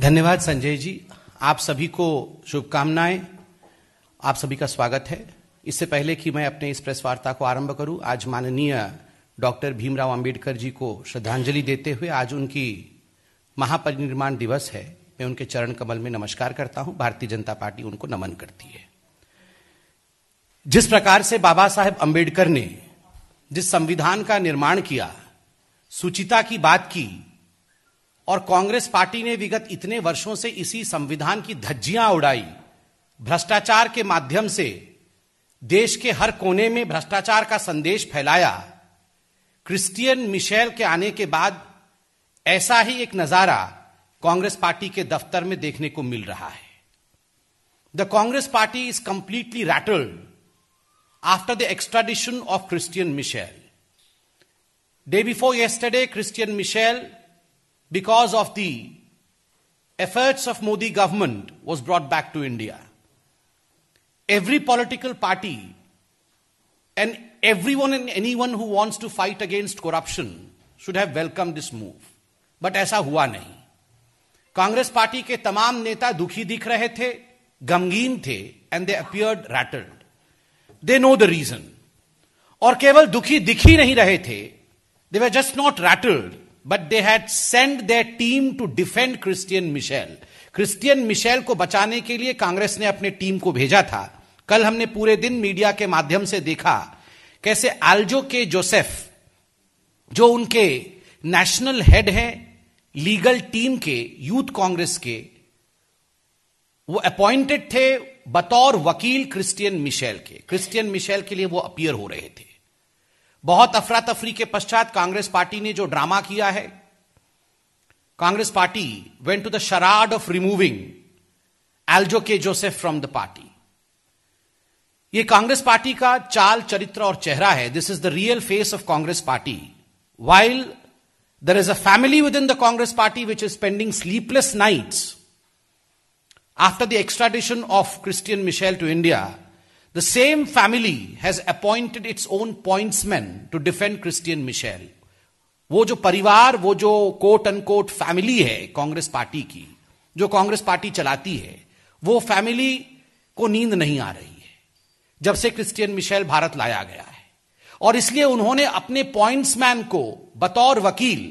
धन्यवाद संजय जी आप सभी को शुभकामनाएं आप सभी का स्वागत है इससे पहले कि मैं अपने इस प्रेस वार्ता को आरंभ करूं आज माननीय डॉक्टर भीमराव अंबेडकर जी को श्रद्धांजलि देते हुए आज उनकी महापरिनिर्माण दिवस है मैं उनके चरण कमल में नमस्कार करता हूं भारतीय जनता पार्टी उनको नमन करती है जिस प्रकार से बाबा साहेब अंबेडकर ने जिस संविधान का निर्माण किया सुचिता की बात की और कांग्रेस पार्टी ने विगत इतने वर्षों से इसी संविधान की धज्जियां उड़ाई भ्रष्टाचार के माध्यम से देश के हर कोने में भ्रष्टाचार का संदेश फैलाया क्रिस्टियन मिशेल के आने के बाद ऐसा ही एक नजारा कांग्रेस पार्टी के दफ्तर में देखने को मिल रहा है the Congress party is completely rattled after the extradition of Christian Michel day before yesterday Christian Michel because of the efforts of Modi government was brought back to India. Every political party and everyone and anyone who wants to fight against corruption should have welcomed this move. But aisa hua nahi. Congress party ke tamam neta dukhi dikh rahe the, gamgeen the and they appeared rattled. They know the reason. Aur keval dukhi dikhi nahi rahe the, they were just not rattled. But they had send the team to defend Christian Michel Christian Michel को बचाने के लिए कांग्रेस ने अपने team को भेजा था कल हमने पूरे दिन मीडिया के माध्यम से देखा कैसे आलजो के जोसेफ जो उनके नेशनल हेड हैं लीगल टीम के यूथ कांग्रेस के वो अपॉइंटेड थे बतौर वकील क्रिस्टियन मिशेल के क्रिस्टियन मिशेल के लिए वो अपियर हो रहे थे बहुत अफरा तफरी के पश्चात कांग्रेस पार्टी ने जो ड्रामा किया है Congress party went to the charade of removing Aljo K Joseph from the party ये कांग्रेस पार्टी का चाल चरित्र और चेहरा है this is the real face of Congress party while there is a family within the Congress party which is spending sleepless nights after the extradition of Christian Michel to India The same family has appointed its own pointsman to defend Christian Michel. वो जो परिवार वो जो quote unquote family है Congress party की जो Congress party चलाती है वो फैमिली को नींद नहीं आ रही है जब से क्रिस्टियन मिशेल भारत लाया गया है और इसलिए उन्होंने अपने पॉइंट्समैन को बतौर वकील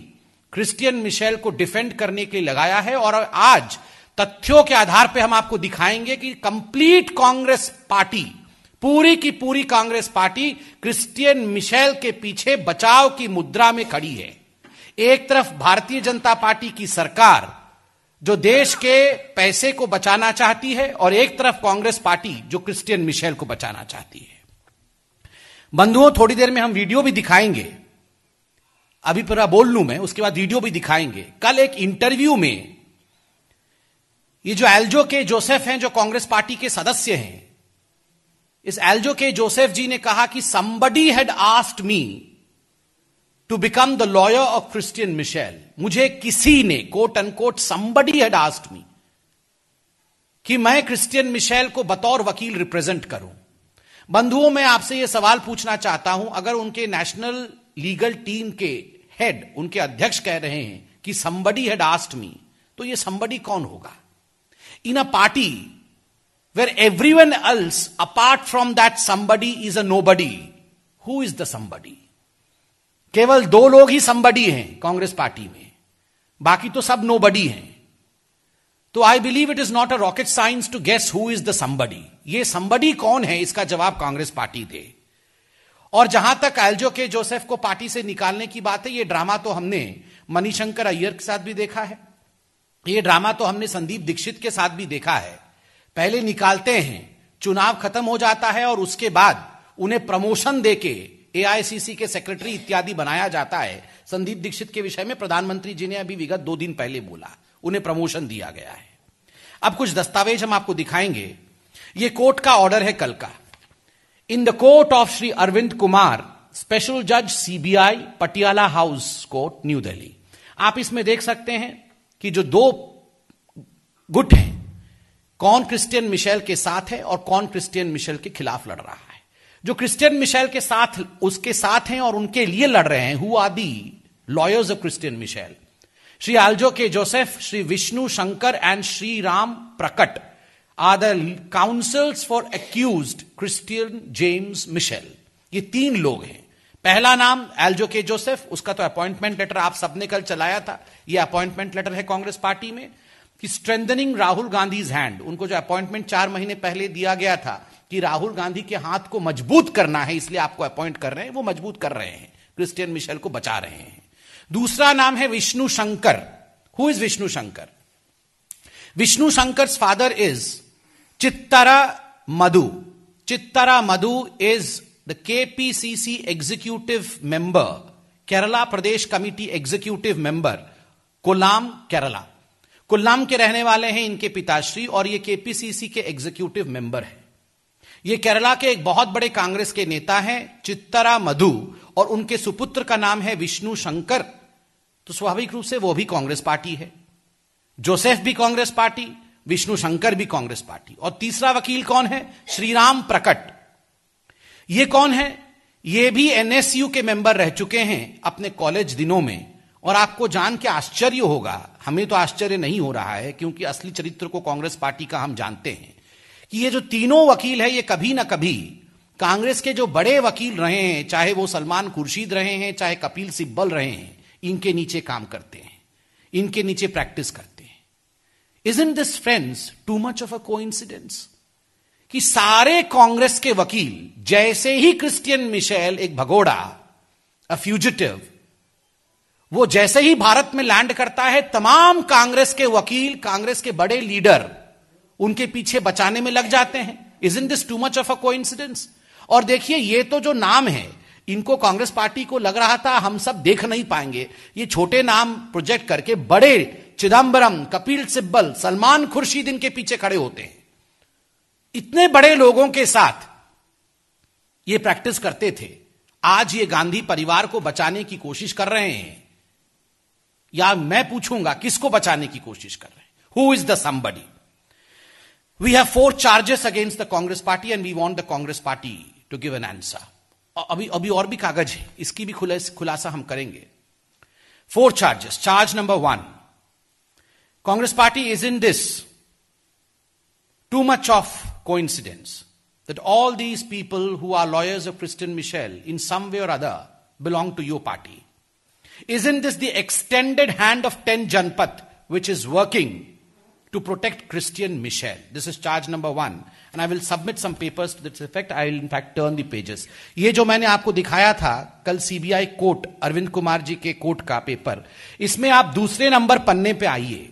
क्रिस्टियन मिशेल को डिफेंड करने के लिए लगाया है और आज तथ्यों के आधार पर हम आपको दिखाएंगे कि कंप्लीट कांग्रेस पार्टी पूरी की पूरी कांग्रेस पार्टी क्रिस्टियन मिशेल के पीछे बचाव की मुद्रा में खड़ी है एक तरफ भारतीय जनता पार्टी की सरकार जो देश के पैसे को बचाना चाहती है और एक तरफ कांग्रेस पार्टी जो क्रिस्टियन मिशेल को बचाना चाहती है बंधुओं थोड़ी देर में हम वीडियो भी दिखाएंगे अभी पूरा बोल लू मैं उसके बाद वीडियो भी दिखाएंगे कल एक इंटरव्यू में ये जो एल्जो के जोसेफ हैं जो कांग्रेस पार्टी के सदस्य हैं इस एल्जो के जोसेफ जी ने कहा कि somebody had asked me to become the lawyer of Christian Michel मुझे किसी ने quote unquote somebody had asked me कि मैं क्रिस्टियन मिशेल को बतौर वकील रिप्रेजेंट करूं बंधुओं मैं आपसे यह सवाल पूछना चाहता हूं अगर उनके नेशनल लीगल टीम के हेड उनके अध्यक्ष कह रहे हैं कि संबडी हैड आस्ट मी तो ये संबडी कौन होगा in a party where everyone else, apart from that somebody, is a nobody. Who is the somebody? केवल दो लोग ही संबडी हैं कांग्रेस पार्टी में बाकी तो सब नोबडी हैं तो I believe it is not a rocket science to guess who is the somebody ये संबडी कौन है इसका जवाब कांग्रेस पार्टी दे और जहां तक एल्जो के जोसेफ को पार्टी से निकालने की बात है ये ड्रामा तो हमने मनीशंकर अय्यर के साथ भी देखा है ये ड्रामा तो हमने संदीप दीक्षित के साथ भी देखा है पहले निकालते हैं चुनाव खत्म हो जाता है और उसके बाद उन्हें प्रमोशन देके एआईसीसी के सेक्रेटरी इत्यादि बनाया जाता है संदीप दीक्षित के विषय में प्रधानमंत्री जी ने अभी विगत दो दिन पहले बोला उन्हें प्रमोशन दिया गया है अब कुछ दस्तावेज हम आपको दिखाएंगे ये कोर्ट का ऑर्डर है कल का in the court of Shri Arvind Kumar special जज CBI Patiala house court New Delhi आप इसमें देख सकते हैं कि जो दो गुट हैं कौन क्रिस्टियन मिशेल के साथ है और कौन क्रिस्टियन मिशेल के खिलाफ लड़ रहा है जो क्रिस्टियन मिशेल के साथ उसके साथ हैं और उनके लिए लड़ रहे हैं who are the lawyers of Christian Michel Shri Aljo K Joseph Shri Vishnu Shankar and Shri Ram Prakat are the counsels for accused Christian James Michel ये तीन लोग हैं पहला नाम एल्जो के जोसेफ उसका तो अपॉइंटमेंट लेटर आप सबने कल चलाया था यह अपॉइंटमेंट लेटर है कांग्रेस पार्टी में कि स्ट्रेंथनिंग राहुल गांधीज हैंड उनको जो अपॉइंटमेंट चार महीने पहले दिया गया था कि राहुल गांधी के हाथ को मजबूत करना है इसलिए आपको अपॉइंट कर रहे हैं वो मजबूत कर रहे हैं क्रिस्टियन मिशेल को बचा रहे हैं दूसरा नाम है Vishnu Shankar who is Vishnu Shankar Vishnu Shankar father is Chittara Madhu Chittara Madhu is the KPCC executive member Kerala Pradesh committee executive member Kollam Kerala Kollam के रहने वाले हैं इनके पिताश्री और ये केपीसीसी के एग्जीक्यूटिव मेंबर हैं ये केरला के एक बहुत बड़े कांग्रेस के नेता हैं चित्तरा मधु और उनके सुपुत्र का नाम है विष्णु शंकर तो स्वाभाविक रूप से वो भी कांग्रेस पार्टी है जोसेफ भी कांग्रेस पार्टी विष्णु शंकर भी कांग्रेस पार्टी और तीसरा वकील कौन है श्रीराम प्रकट ये कौन है ये भी एनएसयू के मेंबर रह चुके हैं अपने कॉलेज दिनों में और आपको जान के आश्चर्य होगा हमें तो आश्चर्य नहीं हो रहा है क्योंकि असली चरित्र को कांग्रेस पार्टी का हम जानते हैं कि ये जो तीनों वकील है ये कभी ना कभी कांग्रेस के जो बड़े वकील रहे हैं चाहे वो सलमान खुर्शीद रहे हैं चाहे कपिल सिब्बल रहे हैं इनके नीचे काम करते हैं इनके नीचे प्रैक्टिस करते हैं isn't this friends too much of a को कि सारे कांग्रेस के वकील जैसे ही क्रिस्टियन मिशेल एक भगोड़ा अ फ्यूजिटिव वो जैसे ही भारत में लैंड करता है तमाम कांग्रेस के वकील कांग्रेस के बड़े लीडर उनके पीछे बचाने में लग जाते हैं isn't this too much of a को और देखिए ये तो जो नाम है इनको कांग्रेस पार्टी को लग रहा था हम सब देख नहीं पाएंगे ये छोटे नाम प्रोजेक्ट करके बड़े चिदंबरम कपिल सिब्बल सलमान खुर्शीद इनके पीछे खड़े होते हैं इतने बड़े लोगों के साथ ये प्रैक्टिस करते थे आज ये गांधी परिवार को बचाने की कोशिश कर रहे हैं या मैं पूछूंगा किसको बचाने की कोशिश कर रहे हैं who is the somebody we have four charges against the Congress party and we want the Congress party to give an answer अभी अभी और भी कागज है इसकी भी खुलासा हम करेंगे four charges charge number one Congress party isn't this too much of incidence that all these people who are lawyers of Christian Michel in some way or other belong to your party Isn't this the extended hand of 10 Janpat which is working to protect Christian Michel? This is charge number one. And I will submit some papers to this effect. I will in fact turn the pages. ये जो मैंने आपको दिखाया था कल CBI court Arvind Kumar ji के court का paper इसमें आप दूसरे नंबर पन्ने पे आइए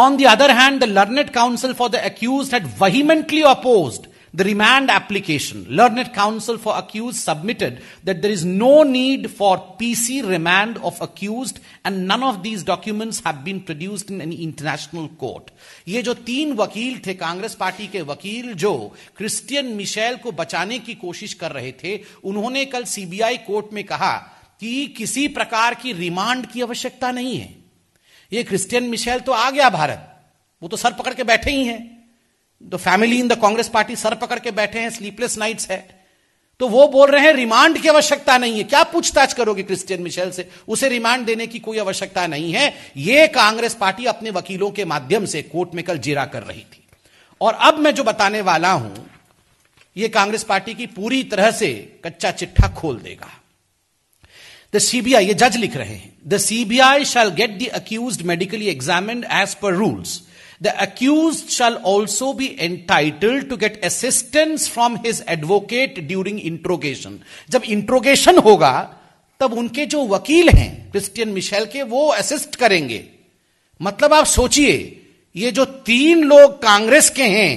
On the other hand, the learned counsel for the accused had vehemently opposed The remand application, learned counsel for accused submitted that there is no need for PC remand of accused and none of these documents have been produced in any international court. ये जो तीन वकील थे Congress party के वकील जो Christian Michel को बचाने की कोशिश कर रहे थे उन्होंने कल सीबीआई कोर्ट में कहा कि किसी प्रकार की रिमांड की आवश्यकता नहीं है ये क्रिस्टियन मिशेल तो आ गया भारत वो तो सर पकड़ के बैठे ही हैं the family in the Congress party सर पकड़ के बैठे हैं स्लीपलेस नाइट्स है तो वो बोल रहे हैं रिमांड की आवश्यकता नहीं है क्या पूछताछ करोगे क्रिस्टियन मिशेल से उसे रिमांड देने की कोई आवश्यकता नहीं है ये कांग्रेस पार्टी अपने वकीलों के माध्यम से कोर्ट में कल जिरा कर रही थी और अब मैं जो बताने वाला हूं यह कांग्रेस पार्टी की पूरी तरह से कच्चा चिट्ठा खोल देगा द सीबीआई ये जज लिख रहे हैं the CBI shall get the accused medically examine as per rules the accused shall also be entitled to get assistance from his advocate during interrogation. जब इंट्रोगेशन होगा तब उनके जो वकील हैं क्रिस्टियन मिशेल के वो असिस्ट करेंगे मतलब आप सोचिए ये जो तीन लोग कांग्रेस के हैं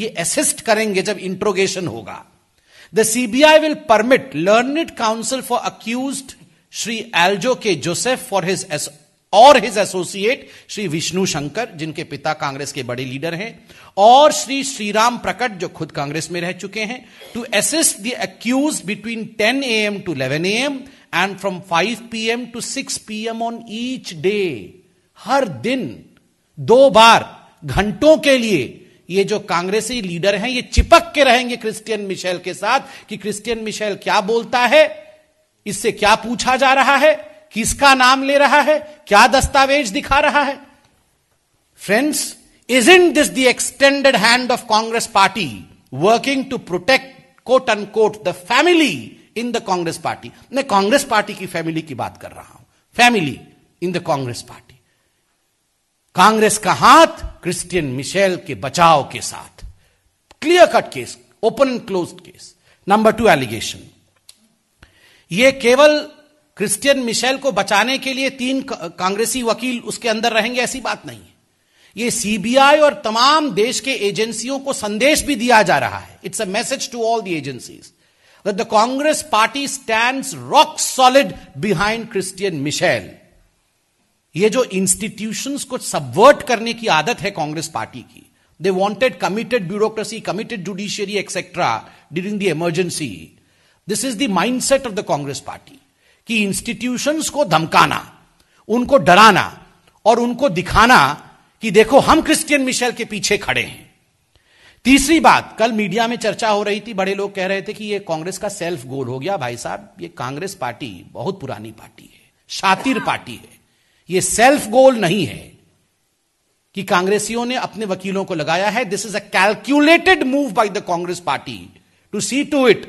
ये असिस्ट करेंगे जब इंट्रोगेशन होगा the CBI will permit learned counsel for accused Shri Aljo K Joseph for his और हिज एसोसिएट श्री विष्णु शंकर जिनके पिता कांग्रेस के बड़े लीडर हैं और श्री श्रीराम प्रकट जो खुद कांग्रेस में रह चुके हैं to assist the accused between 10 AM to 11 AM and from 5 PM to 6 PM on each day हर दिन दो बार घंटों के लिए ये जो कांग्रेसी लीडर हैं ये चिपक के रहेंगे क्रिस्टियन मिशेल के साथ कि क्रिस्टियन मिशेल क्या बोलता है इससे क्या पूछा जा रहा है किसका नाम ले रहा है क्या दस्तावेज दिखा रहा है friends isn't this the extended hand of Congress party working to protect quote and quote the family in the Congress party मैं कांग्रेस पार्टी की फैमिली की बात कर रहा हूं family in the Congress party Congress का हाथ क्रिस्टियन मिशेल के बचाव के साथ clear cut case open and close case number two allegation ये केवल क्रिस्टियन मिशेल को बचाने के लिए तीन कांग्रेसी वकील उसके अंदर रहेंगे ऐसी बात नहीं है ये सीबीआई और तमाम देश के एजेंसियों को संदेश भी दिया जा रहा है it's a message to all the agencies the Congress party stand rock solid behind Christian Michel ये जो इंस्टीट्यूशंस को सबवर्ट करने की आदत है कांग्रेस पार्टी की they wanted committed bureaucracy committed judiciary etcetera during the emergency this is the mindset of the Congress party कि institutions को धमकाना उनको डराना और उनको दिखाना कि देखो हम क्रिश्चियन मिशेल के पीछे खड़े हैं तीसरी बात कल मीडिया में चर्चा हो रही थी बड़े लोग कह रहे थे कि ये कांग्रेस का सेल्फ गोल हो गया भाई साहब ये कांग्रेस पार्टी बहुत पुरानी पार्टी है शातिर पार्टी है ये सेल्फ गोल नहीं है कि कांग्रेसियों ने अपने वकीलों को लगाया है this is a calculated move by the Congress party to see to it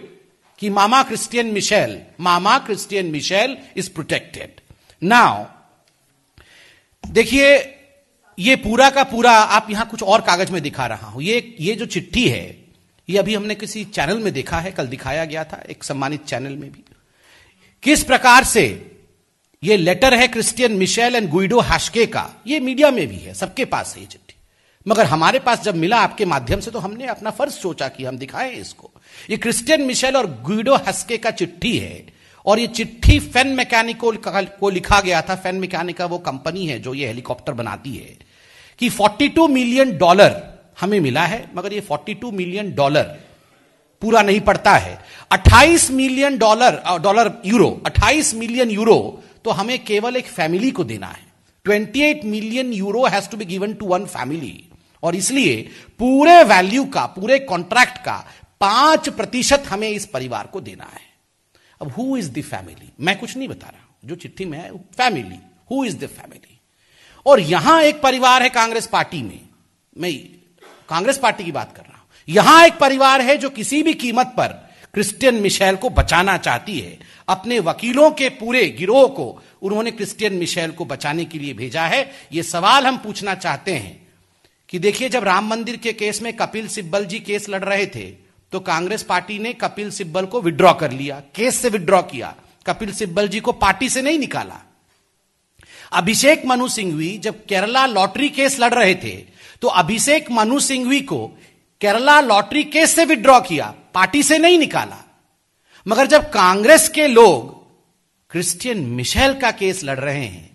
कि मामा क्रिस्टियन मिशेल मामा Christian Michel is protected now देखिए ये पूरा का पूरा आप यहां कुछ और कागज में दिखा रहा हूं ये ये जो चिट्ठी है ये अभी हमने किसी चैनल में देखा है कल दिखाया गया था एक सम्मानित चैनल में भी किस प्रकार से ये लेटर है Christian Michel and Guido Haschke का ये मीडिया में भी है सबके पास है ये चिट्ठी मगर हमारे पास जब मिला आपके माध्यम से तो हमने अपना फर्ज सोचा कि हम दिखाएं इसको ये क्रिस्टियन मिशेल और गुइडो हस्के का चिट्ठी है और ये चिट्ठी फैन मैकेनिक को लिखा गया था फैन मैकेनिक का वो कंपनी है जो ये हेलीकॉप्टर बनाती है कि 42 मिलियन डॉलर हमें मिला है मगर ये 42 मिलियन डॉलर पूरा नहीं पड़ता है 28 million dollar dollar euro 28 million euro तो हमें केवल एक फैमिली को देना है 28 million euro has to be given to one family और इसलिए पूरे वैल्यू का पूरे कॉन्ट्रैक्ट का पांच प्रतिशत हमें इस परिवार को देना है अब हु इज द फैमिली मैं कुछ नहीं बता रहा हूं जो चिट्ठी में है family who is the family और यहां एक परिवार है कांग्रेस पार्टी में मैं कांग्रेस पार्टी की बात कर रहा हूं यहां एक परिवार है जो किसी भी कीमत पर क्रिस्टियन मिशेल को बचाना चाहती है अपने वकीलों के पूरे गिरोह को उन्होंने क्रिस्टियन मिशेल को बचाने के लिए भेजा है ये सवाल हम पूछना चाहते हैं कि देखिए जब राम मंदिर के केस में कपिल सिब्बल जी केस लड़ रहे थे तो कांग्रेस पार्टी ने कपिल सिब्बल को विड्रॉ कर लिया केस से विड्रॉ किया कपिल सिब्बल जी को पार्टी से नहीं निकाला अभिषेक मनु सिंघवी जब केरला लॉटरी केस लड़ रहे थे तो अभिषेक मनु सिंघवी को केरला लॉटरी केस से विड्रॉ किया पार्टी से नहीं निकाला मगर जब कांग्रेस के लोग क्रिश्चियन मिशेल का केस लड़ रहे हैं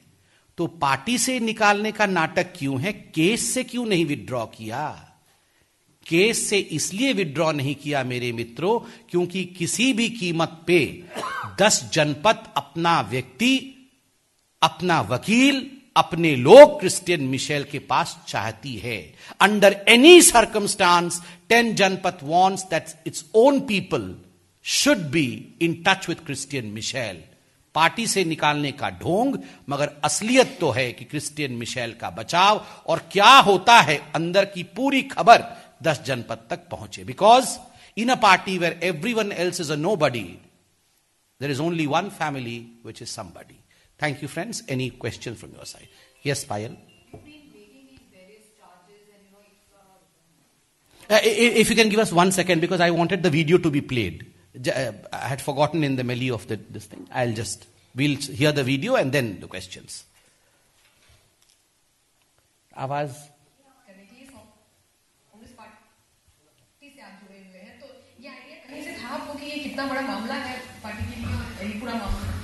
तो पार्टी से निकालने का नाटक क्यों है केस से क्यों नहीं विड्रॉ किया केस से इसलिए विड्रॉ नहीं किया मेरे मित्रों क्योंकि किसी भी कीमत पे दस जनपद अपना व्यक्ति अपना वकील अपने लोग क्रिस्टियन मिशेल के पास चाहती है under any circumstance ten Janpath wants that its own people should be in touch with Christian Michel party से निकालने का ढोंग मगर असलियत तो है कि क्रिस्टियन मिशेल का बचाव और क्या होता है अंदर की पूरी खबर दस जनपद तक पहुंचे because in a party where everyone else is a nobody there is only one family which is somebody thank you friends any question from your side yes Payal if you can give us one second because I wanted the video to be played. Uh, I had forgotten in the melee of this thing. I'll just, we'll hear the video and then the questions. इतना बड़ा मामला है party के लिए यही पूरा मामला है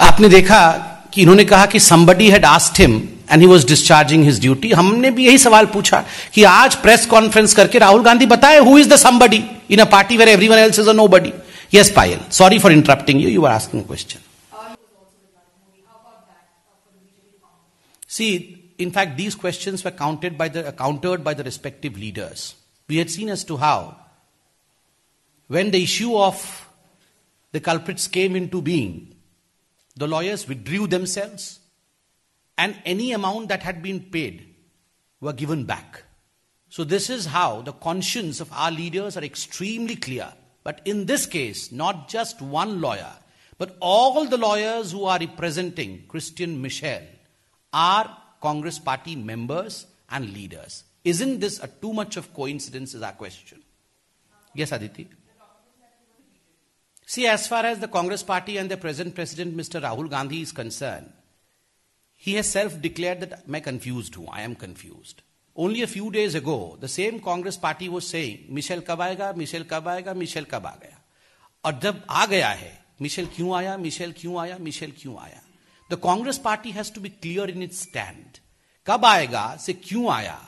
आपने देखा कि इन्होंने कहा कि somebody had asked him and he was discharging his duty हमने भी यही सवाल पूछा कि आज प्रेस कॉन्फ्रेंस करके राहुल गांधी बताए who is the somebody in a party where everyone else is a nobody Yes, Payal. Sorry for interrupting you. You were asking a question. See, in fact, these questions were counted by the, countered by the respective leaders. We had seen as to how, when the issue of the culprits came into being, the lawyers withdrew themselves and any amount that had been paid were given back. So, this is how the conscience of our leaders are extremely clear. But in this case, not just one lawyer, but all the lawyers who are representing Christian Michel are Congress party members and leaders. Isn't this a too much of coincidence is our question. Yes, Aditi? See, as far as the Congress party and the present president, Mr. Rahul Gandhi is concerned, he has self-declared that I'm confused who I am confused. Only a few days ago, the same Congress party was saying, Michel कब आएगा Michel कब आएगा michel कब आ गया और जब आ गया है मिशेल क्यों आया मिशेल क्यों आया मिशेल क्यों आया the Congress party has to be clear in it stand कब आएगा से क्यों आया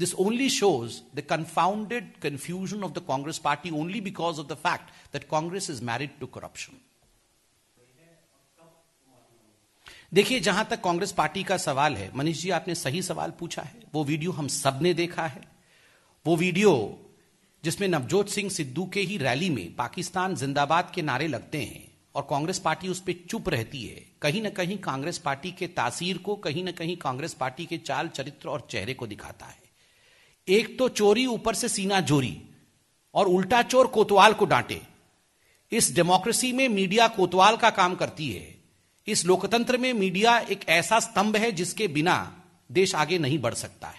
This only shows the confounded confusion of the Congress party only because of the fact that Congress is married to corruption. देखिए जहां तक कांग्रेस पार्टी का सवाल है मनीष जी आपने सही सवाल पूछा है वो वीडियो हम सब ने देखा है वो वीडियो जिसमें नवजोत सिंह सिद्धू के ही रैली में पाकिस्तान जिंदाबाद के नारे लगते हैं और कांग्रेस पार्टी उस पर चुप रहती है कहीं ना कहीं कांग्रेस पार्टी के तासीर को कहीं ना कहीं कांग्रेस पार्टी के चाल चरित्र और चेहरे को दिखाता है एक तो चोरी ऊपर से सीना जोरी और उल्टा चोर कोतवाल को डांटे इस डेमोक्रेसी में मीडिया कोतवाल का काम करती है इस लोकतंत्र में मीडिया एक ऐसा स्तंभ है जिसके बिना देश आगे नहीं बढ़ सकता है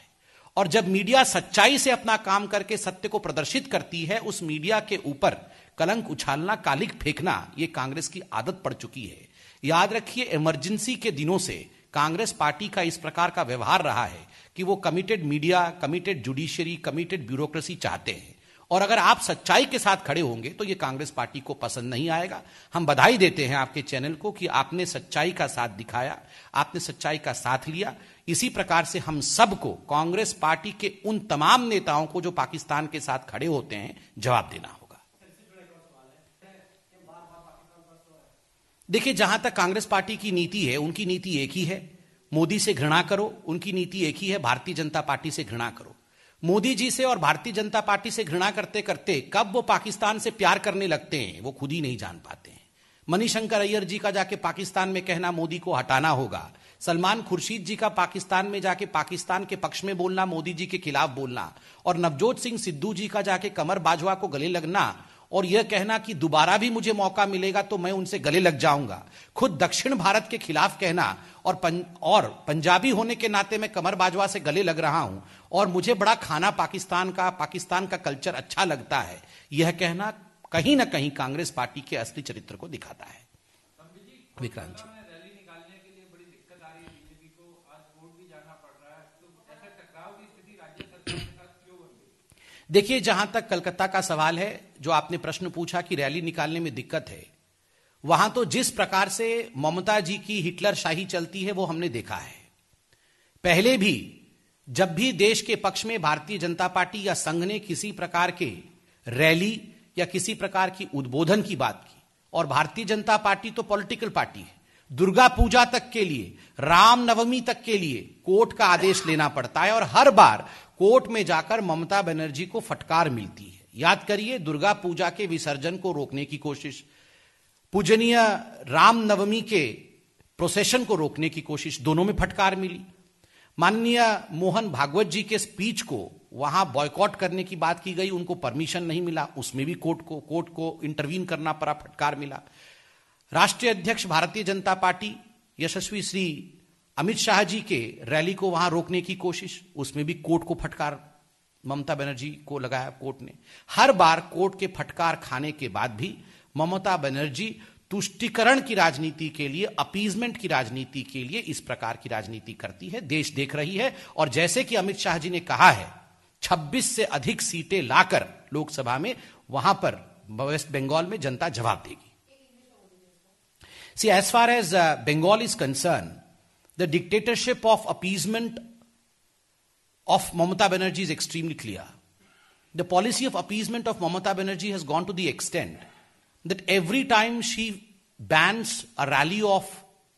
और जब मीडिया सच्चाई से अपना काम करके सत्य को प्रदर्शित करती है उस मीडिया के ऊपर कलंक उछालना कालिक फेंकना यह कांग्रेस की आदत पड़ चुकी है याद रखिए इमरजेंसी के दिनों से कांग्रेस पार्टी का इस प्रकार का व्यवहार रहा है कि वो committed media committed judiciary committed bureaucracy चाहते हैं और अगर आप सच्चाई के साथ खड़े होंगे तो ये कांग्रेस पार्टी को पसंद नहीं आएगा हम बधाई देते हैं आपके चैनल को कि आपने सच्चाई का साथ दिखाया आपने सच्चाई का साथ लिया इसी प्रकार से हम सबको कांग्रेस पार्टी के उन तमाम नेताओं को जो पाकिस्तान के साथ खड़े होते हैं जवाब देना होगा देखिए जहां तक कांग्रेस पार्टी की नीति है उनकी नीति एक ही है मोदी से घृणा करो उनकी नीति एक ही है भारतीय जनता पार्टी से घृणा करो मोदी जी से और भारतीय जनता पार्टी से घृणा करते करते कब वो पाकिस्तान से प्यार करने लगते हैं वो खुद ही नहीं जान पाते हैं मनीषंकर अय्यर जी का जाके पाकिस्तान में कहना मोदी को हटाना होगा सलमान खुर्शीद जी का पाकिस्तान में जाके पाकिस्तान के पक्ष में बोलना मोदी जी के खिलाफ बोलना और नवजोत सिंह सिद्धू जी का जाके कमर बाजवा को गले लगना और यह कहना कि दोबारा भी मुझे मौका मिलेगा तो मैं उनसे गले लग जाऊंगा खुद दक्षिण भारत के खिलाफ कहना और पं, और पंजाबी होने के नाते मैं कमर बाजवा से गले लग रहा हूं और मुझे बड़ा खाना पाकिस्तान का पाकिस्तान का कल्चर अच्छा लगता है यह कहना कहीं ना कहीं कांग्रेस पार्टी के असली चरित्र को दिखाता है विक्रांत जी देखिए जहां तक कलकत्ता का सवाल है जो आपने प्रश्न पूछा कि रैली निकालने में दिक्कत है वहां तो जिस प्रकार से ममता जी की हिटलर शाही चलती है वो हमने देखा है पहले भी जब भी देश के पक्ष में भारतीय जनता पार्टी या संघ ने किसी प्रकार के रैली या किसी प्रकार की उद्बोधन की बात की और भारतीय जनता पार्टी तो पॉलिटिकल पार्टी है दुर्गा पूजा तक के लिए रामनवमी तक के लिए कोर्ट का आदेश लेना पड़ता है और हर बार कोर्ट में जाकर ममता बनर्जी को फटकार मिलती है याद करिए दुर्गा पूजा के विसर्जन को रोकने की कोशिश पूजनीय रामनवमी के प्रोसेशन को रोकने की कोशिश दोनों में फटकार मिली माननीय मोहन भागवत जी के स्पीच को वहां बॉयकॉट करने की बात की गई उनको परमिशन नहीं मिला उसमें भी कोर्ट को कोर्ट को इंटरवीन करना पड़ा फटकार मिला राष्ट्रीय अध्यक्ष भारतीय जनता पार्टी यशस्वी श्री अमित शाह जी के रैली को वहां रोकने की कोशिश उसमें भी कोर्ट को फटकार ममता बनर्जी को लगाया कोर्ट ने हर बार कोर्ट के फटकार खाने के बाद भी ममता बनर्जी तुष्टिकरण की राजनीति के लिए अपीजमेंट की राजनीति के लिए इस प्रकार की राजनीति करती है देश देख रही है और जैसे कि अमित शाह जी ने कहा है 26 से अधिक सीटें लाकर लोकसभा में वहां पर वेस्ट बंगाल में जनता जवाब देगी see as far as Bengal is concern The dictatorship of appeasement of Mamata Banerjee is extremely clear. The policy of appeasement of Mamata Banerjee has gone to the extent that every time she bans a rally of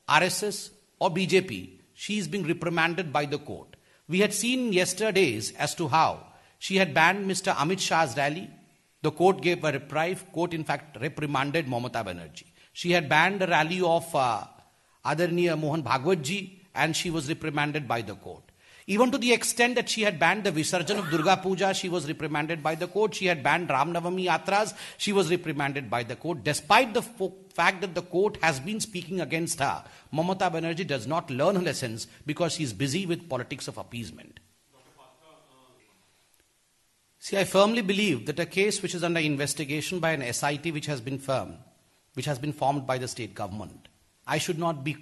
RSS or BJP, she is being reprimanded by the court. We had seen yesterday's as to how she had banned Mr. Amit Shah's rally. The court gave a reprieve. Court, in fact, reprimanded Mamata Banerjee. She had banned a rally of uh, Adarniya Mohan Bhagwatji and she was reprimanded by the court. Even to the extent that she had banned the Visarjan of Durga Puja, she was reprimanded by the court. She had banned Ram Navami Yatras, she was reprimanded by the court. Despite the fact that the court has been speaking against her, Mamata Banerjee does not learn her lessons because she is busy with politics of appeasement. See, I firmly believe that a case which is under investigation by an SIT which has been firm, which has been formed by the state government, I should not be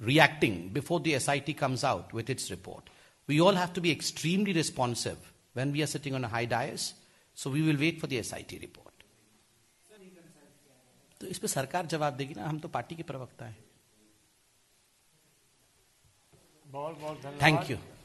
reacting before the SIT comes out with its report. We all have to be extremely responsive when we are sitting on a high dais, so we will wait for the SIT report. तो इस पर सरकार जवाब देगी ना हम तो party के प्रवक्ता हैं बहुत बहुत थैंक यू